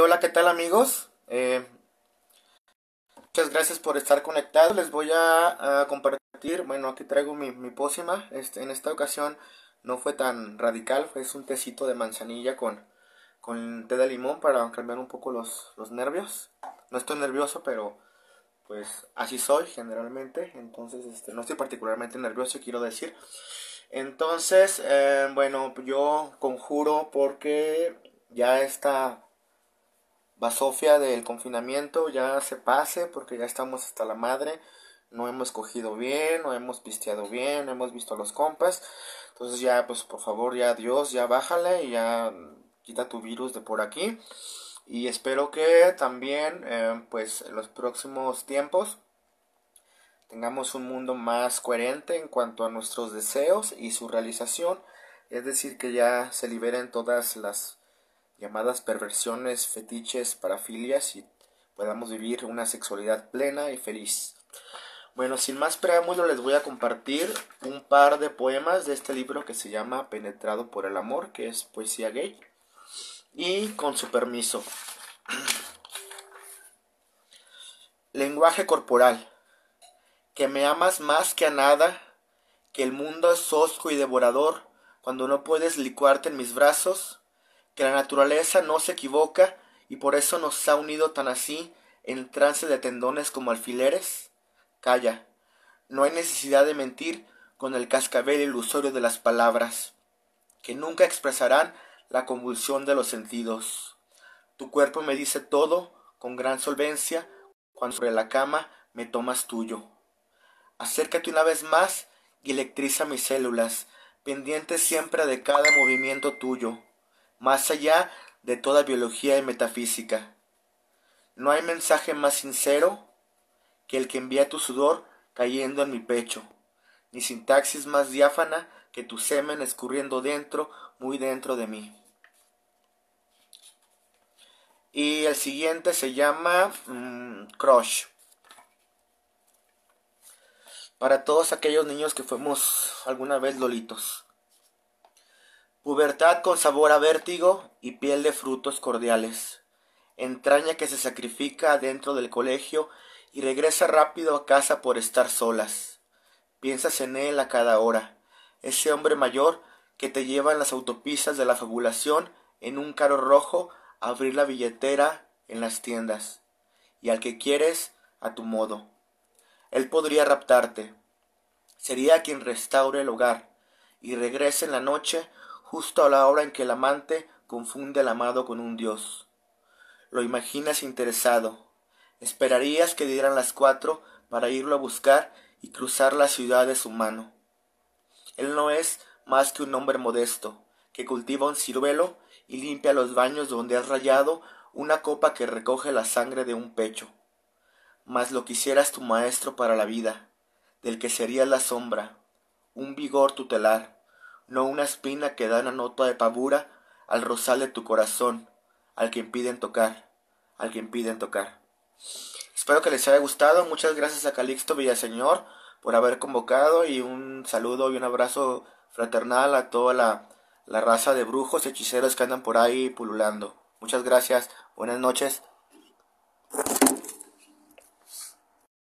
hola, ¿qué tal amigos? Eh, muchas gracias por estar conectados. Les voy a, compartir, bueno, aquí traigo mi, pócima. Este, en esta ocasión no fue tan radical, es un tecito de manzanilla con, con té de limón para cambiar un poco los, nervios. No estoy nervioso, pero pues así soy generalmente. Entonces, este, no estoy particularmente nervioso, quiero decir. Entonces, eh, bueno, yo conjuro porque ya está basofia del confinamiento ya se pase porque ya estamos hasta la madre, no hemos cogido bien, no hemos pisteado bien, no hemos visto los compas, entonces ya pues por favor ya Dios ya bájale y ya quita tu virus de por aquí y espero que también eh, pues en los próximos tiempos tengamos un mundo más coherente en cuanto a nuestros deseos y su realización, es decir, que ya se liberen todas las llamadas perversiones, fetiches, parafilias y podamos vivir una sexualidad plena y feliz. Bueno, sin más preámbulo les voy a compartir un par de poemas de este libro que se llama Penetrado por el Amor, que es poesía gay. Y con su permiso. Lenguaje corporal. Que me amas más que a nada, que el mundo es sosco y devorador, cuando no puedes licuarte en mis brazos, que la naturaleza no se equivoca y por eso nos ha unido tan así en trance de tendones como alfileres? Calla, no hay necesidad de mentir con el cascabel ilusorio de las palabras, que nunca expresarán la convulsión de los sentidos. Tu cuerpo me dice todo con gran solvencia cuando sobre la cama me tomas tuyo. Acércate una vez más y electriza mis células, pendiente siempre de cada movimiento tuyo más allá de toda biología y metafísica. No hay mensaje más sincero que el que envía tu sudor cayendo en mi pecho, ni sintaxis más diáfana que tu semen escurriendo dentro, muy dentro de mí. Y el siguiente se llama mm, Crush. Para todos aquellos niños que fuimos alguna vez lolitos. Pubertad con sabor a vértigo y piel de frutos cordiales. Entraña que se sacrifica dentro del colegio y regresa rápido a casa por estar solas. Piensas en él a cada hora, ese hombre mayor que te lleva en las autopistas de la fabulación en un carro rojo a abrir la billetera en las tiendas, y al que quieres a tu modo. Él podría raptarte, sería quien restaure el hogar y regrese en la noche justo a la hora en que el amante confunde al amado con un dios. Lo imaginas interesado. Esperarías que dieran las cuatro para irlo a buscar y cruzar la ciudad de su mano. Él no es más que un hombre modesto, que cultiva un ciruelo y limpia los baños donde has rayado una copa que recoge la sangre de un pecho. Mas lo quisieras tu maestro para la vida, del que serías la sombra, un vigor tutelar, no una espina que da una nota de pavura al rosal de tu corazón, al que impiden tocar, al que impiden tocar. Espero que les haya gustado, muchas gracias a Calixto Villaseñor por haber convocado y un saludo y un abrazo fraternal a toda la, la raza de brujos y hechiceros que andan por ahí pululando. Muchas gracias, buenas noches.